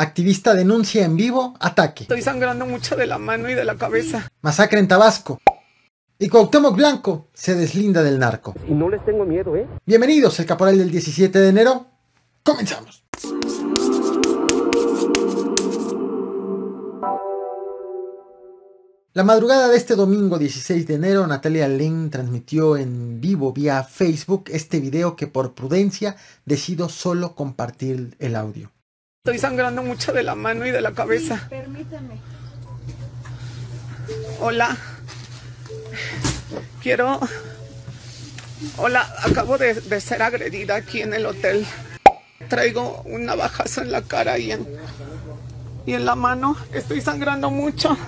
Activista denuncia en vivo ataque. Estoy sangrando mucho de la mano y de la cabeza. Masacre en Tabasco. Y Cuauhtémoc Blanco se deslinda del narco. Y no les tengo miedo, ¿eh? Bienvenidos al Caporal del 17 de enero. Comenzamos. La madrugada de este domingo 16 de enero, Natalia Lynn transmitió en vivo vía Facebook este video que por prudencia decido solo compartir el audio. Estoy sangrando mucho de la mano y de la cabeza. Permíteme. Hola. Quiero... Hola, acabo de, de, ser agredida aquí en el hotel. Traigo un navajazo en la cara y en, y en la mano. Estoy sangrando mucho.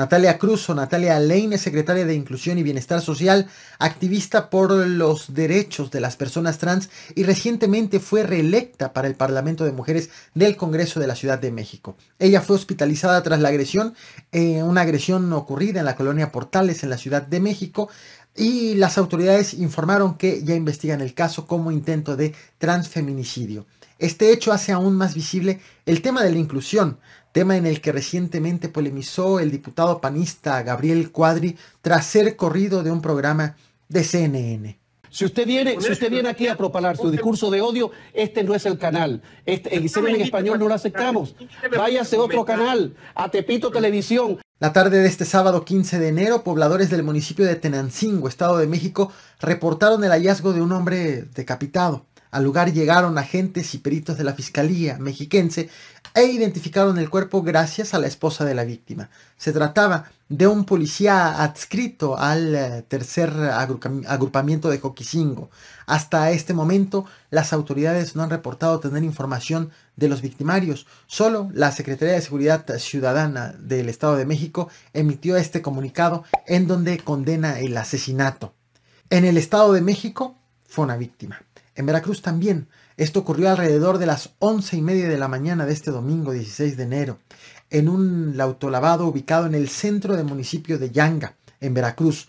Natalia Cruz o Natalia Leine secretaria de Inclusión y Bienestar Social, activista por los derechos de las personas trans y recientemente fue reelecta para el Parlamento de Mujeres del Congreso de la Ciudad de México. Ella fue hospitalizada tras la agresión, eh, una agresión ocurrida en la colonia Portales en la Ciudad de México, y las autoridades informaron que ya investigan el caso como intento de transfeminicidio. Este hecho hace aún más visible el tema de la inclusión, tema en el que recientemente polemizó el diputado panista Gabriel Cuadri tras ser corrido de un programa de CNN. Si usted viene, si usted viene aquí a propalar su discurso de odio, este no es el canal. Este, el en español no lo aceptamos. Váyase a otro canal, a Tepito Televisión. La tarde de este sábado 15 de enero, pobladores del municipio de Tenancingo, Estado de México, reportaron el hallazgo de un hombre decapitado. Al lugar llegaron agentes y peritos de la Fiscalía mexiquense e identificaron el cuerpo gracias a la esposa de la víctima. Se trataba de un policía adscrito al eh, tercer agrupamiento de Joquisingo. Hasta este momento, las autoridades no han reportado tener información de los victimarios. Solo la Secretaría de Seguridad Ciudadana del Estado de México emitió este comunicado en donde condena el asesinato. En el Estado de México fue una víctima. En Veracruz también. Esto ocurrió alrededor de las once y media de la mañana de este domingo 16 de enero, en un autolavado ubicado en el centro del municipio de Yanga, en Veracruz.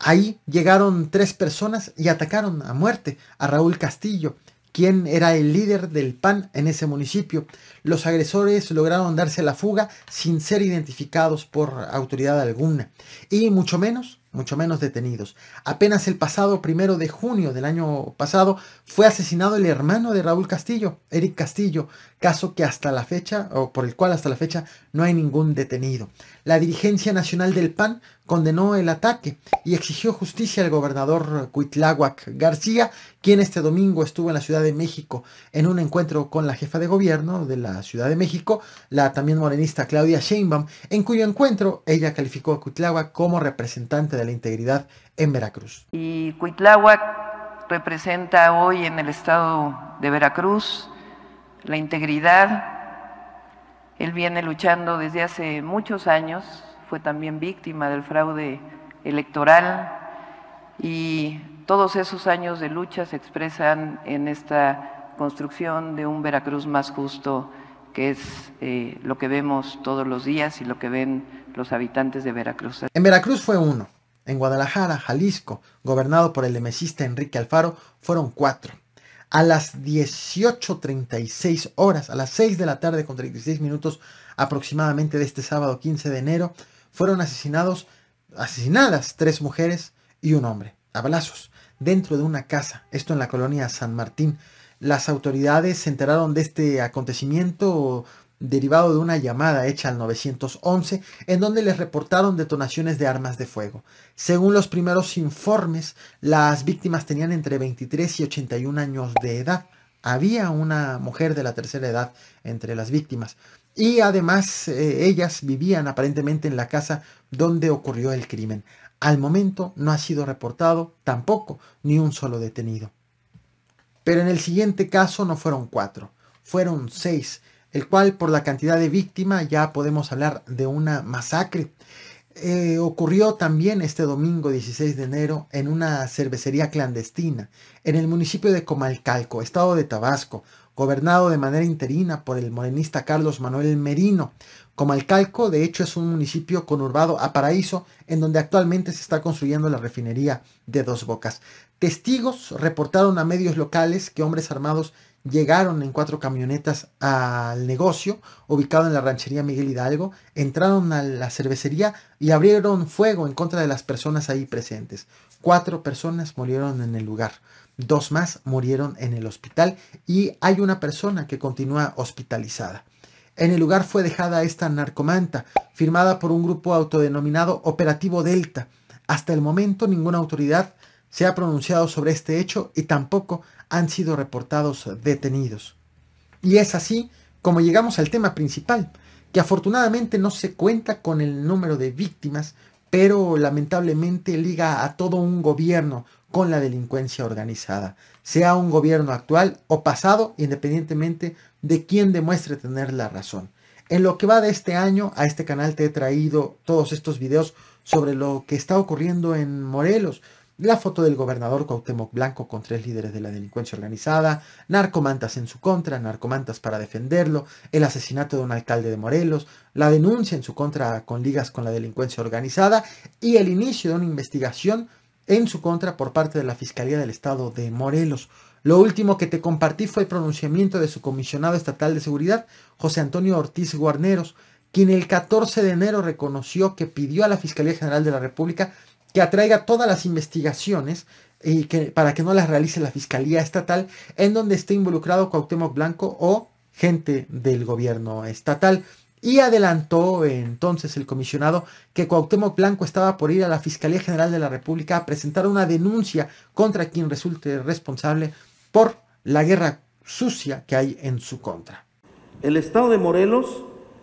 Ahí llegaron tres personas y atacaron a muerte a Raúl Castillo, quien era el líder del PAN en ese municipio. Los agresores lograron darse la fuga sin ser identificados por autoridad alguna, y mucho menos mucho menos detenidos. Apenas el pasado primero de junio del año pasado fue asesinado el hermano de Raúl Castillo, Eric Castillo, caso que hasta la fecha, o por el cual hasta la fecha, no hay ningún detenido. La dirigencia nacional del PAN condenó el ataque y exigió justicia al gobernador Cuitláhuac García, quien este domingo estuvo en la Ciudad de México en un encuentro con la jefa de gobierno de la Ciudad de México, la también morenista Claudia Sheinbaum, en cuyo encuentro ella calificó a Cuitláhuac como representante de la integridad en Veracruz. Y Cuitláhuac representa hoy en el estado de Veracruz la integridad. Él viene luchando desde hace muchos años, fue también víctima del fraude electoral y todos esos años de lucha se expresan en esta construcción de un Veracruz más justo, que es eh, lo que vemos todos los días y lo que ven los habitantes de Veracruz. En Veracruz fue uno. En Guadalajara, Jalisco, gobernado por el emesista Enrique Alfaro, fueron cuatro a las 18.36 horas, a las 6 de la tarde con 36 minutos aproximadamente de este sábado 15 de enero, fueron asesinados, asesinadas tres mujeres y un hombre, a balazos, dentro de una casa, esto en la colonia San Martín. Las autoridades se enteraron de este acontecimiento derivado de una llamada hecha al 911 en donde les reportaron detonaciones de armas de fuego. Según los primeros informes, las víctimas tenían entre 23 y 81 años de edad. Había una mujer de la tercera edad entre las víctimas. Y además eh, ellas vivían aparentemente en la casa donde ocurrió el crimen. Al momento no ha sido reportado tampoco ni un solo detenido. Pero en el siguiente caso no fueron cuatro, fueron seis el cual por la cantidad de víctimas ya podemos hablar de una masacre. Eh, ocurrió también este domingo 16 de enero en una cervecería clandestina en el municipio de Comalcalco, estado de Tabasco, gobernado de manera interina por el morenista Carlos Manuel Merino. Comalcalco, de hecho, es un municipio conurbado a Paraíso, en donde actualmente se está construyendo la refinería de Dos Bocas. Testigos reportaron a medios locales que hombres armados llegaron en cuatro camionetas al negocio ubicado en la ranchería Miguel Hidalgo, entraron a la cervecería y abrieron fuego en contra de las personas ahí presentes. Cuatro personas murieron en el lugar, dos más murieron en el hospital y hay una persona que continúa hospitalizada. En el lugar fue dejada esta narcomanta, firmada por un grupo autodenominado Operativo Delta. Hasta el momento ninguna autoridad se ha pronunciado sobre este hecho y tampoco han sido reportados detenidos. Y es así como llegamos al tema principal, que afortunadamente no se cuenta con el número de víctimas, pero lamentablemente liga a todo un gobierno con la delincuencia organizada, sea un gobierno actual o pasado, independientemente de quién demuestre tener la razón. En lo que va de este año, a este canal te he traído todos estos videos sobre lo que está ocurriendo en Morelos, la foto del gobernador Cuauhtémoc Blanco con tres líderes de la delincuencia organizada, narcomantas en su contra, narcomantas para defenderlo, el asesinato de un alcalde de Morelos, la denuncia en su contra con ligas con la delincuencia organizada y el inicio de una investigación en su contra por parte de la Fiscalía del Estado de Morelos. Lo último que te compartí fue el pronunciamiento de su comisionado estatal de seguridad, José Antonio Ortiz Guarneros, quien el 14 de enero reconoció que pidió a la Fiscalía General de la República que atraiga todas las investigaciones y que, para que no las realice la Fiscalía Estatal en donde esté involucrado Cuauhtémoc Blanco o gente del gobierno estatal. Y adelantó entonces el comisionado que Cuauhtémoc Blanco estaba por ir a la Fiscalía General de la República a presentar una denuncia contra quien resulte responsable por la guerra sucia que hay en su contra. El estado de Morelos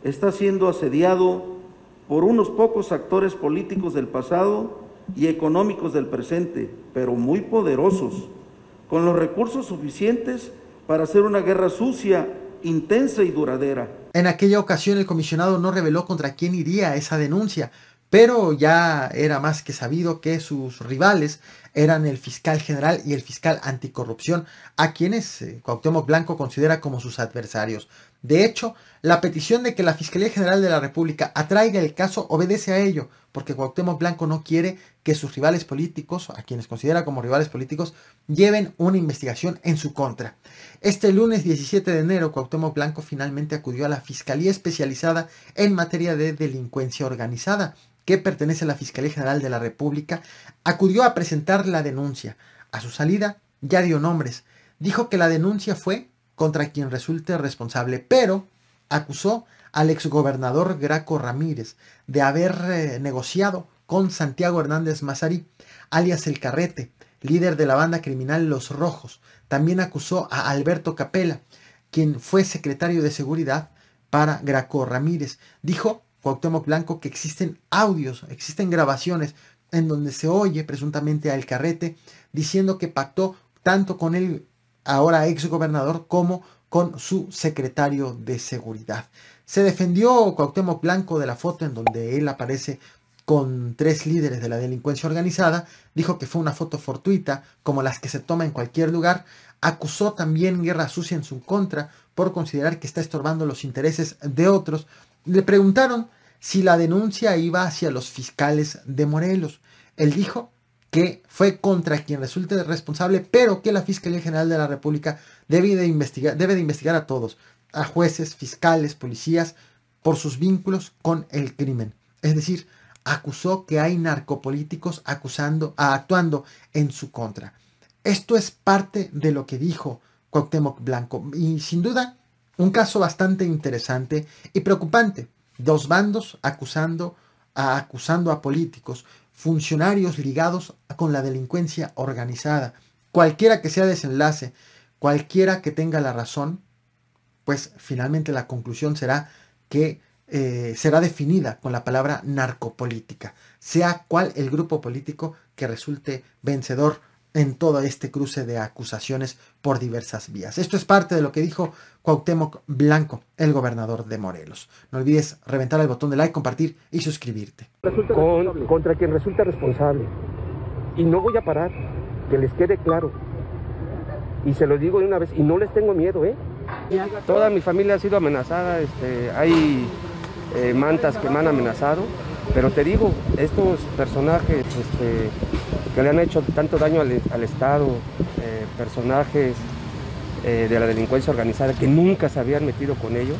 está siendo asediado por unos pocos actores políticos del pasado y económicos del presente, pero muy poderosos, con los recursos suficientes para hacer una guerra sucia, intensa y duradera. En aquella ocasión el comisionado no reveló contra quién iría esa denuncia, pero ya era más que sabido que sus rivales eran el fiscal general y el fiscal anticorrupción, a quienes eh, Cuauhtémoc Blanco considera como sus adversarios. De hecho, la petición de que la Fiscalía General de la República atraiga el caso obedece a ello, porque Cuauhtémoc Blanco no quiere que sus rivales políticos, a quienes considera como rivales políticos, lleven una investigación en su contra. Este lunes 17 de enero, Cuauhtémoc Blanco finalmente acudió a la Fiscalía Especializada en Materia de Delincuencia Organizada, que pertenece a la Fiscalía General de la República, acudió a presentar la denuncia. A su salida ya dio nombres. Dijo que la denuncia fue contra quien resulte responsable, pero acusó al exgobernador Graco Ramírez de haber eh, negociado con Santiago Hernández Mazarí, alias El Carrete, líder de la banda criminal Los Rojos. También acusó a Alberto Capela, quien fue secretario de seguridad para Graco Ramírez. Dijo Cuauhtémoc Blanco que existen audios, existen grabaciones en donde se oye presuntamente al Carrete diciendo que pactó tanto con el ahora ex gobernador como con su secretario de seguridad. Se defendió Cuauhtémoc Blanco de la foto en donde él aparece con tres líderes de la delincuencia organizada, dijo que fue una foto fortuita, como las que se toma en cualquier lugar, acusó también guerra sucia en su contra por considerar que está estorbando los intereses de otros. Le preguntaron si la denuncia iba hacia los fiscales de Morelos. Él dijo que fue contra quien resulte responsable, pero que la Fiscalía General de la República debe de investigar, debe de investigar a todos, a jueces, fiscales, policías, por sus vínculos con el crimen. Es decir, acusó que hay narcopolíticos acusando, actuando en su contra. Esto es parte de lo que dijo Cuauhtémoc Blanco y sin duda un caso bastante interesante y preocupante Dos bandos acusando a, acusando a políticos, funcionarios ligados con la delincuencia organizada. Cualquiera que sea desenlace, cualquiera que tenga la razón, pues finalmente la conclusión será que eh, será definida con la palabra narcopolítica, sea cual el grupo político que resulte vencedor en todo este cruce de acusaciones por diversas vías. Esto es parte de lo que dijo Cuauhtémoc Blanco, el gobernador de Morelos. No olvides reventar el botón de like, compartir y suscribirte. contra quien resulta responsable. Y no voy a parar, que les quede claro. Y se lo digo de una vez, y no les tengo miedo, ¿eh? Toda mi familia ha sido amenazada, este, hay eh, mantas que me han amenazado, pero te digo, estos personajes, este, que le han hecho tanto daño al, Estado, eh, personajes eh, de la delincuencia organizada que nunca se habían metido con ellos.